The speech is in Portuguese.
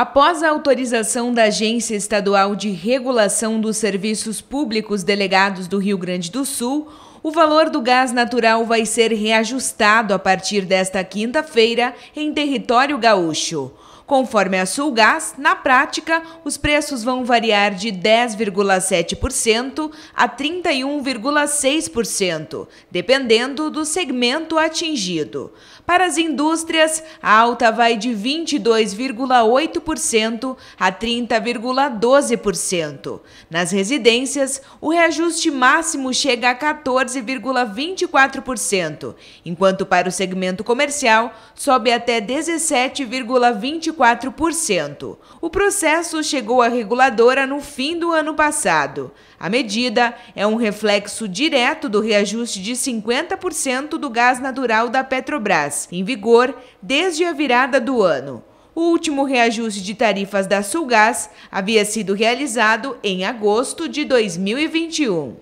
Após a autorização da Agência Estadual de Regulação dos Serviços Públicos Delegados do Rio Grande do Sul, o valor do gás natural vai ser reajustado a partir desta quinta-feira em território gaúcho. Conforme a Sulgás, na prática, os preços vão variar de 10,7% a 31,6%, dependendo do segmento atingido. Para as indústrias, a alta vai de 22,8% a 30,12%. Nas residências, o reajuste máximo chega a 14,24%, enquanto para o segmento comercial sobe até 17,24%. 24%. O processo chegou à reguladora no fim do ano passado. A medida é um reflexo direto do reajuste de 50% do gás natural da Petrobras, em vigor desde a virada do ano. O último reajuste de tarifas da Sulgás havia sido realizado em agosto de 2021.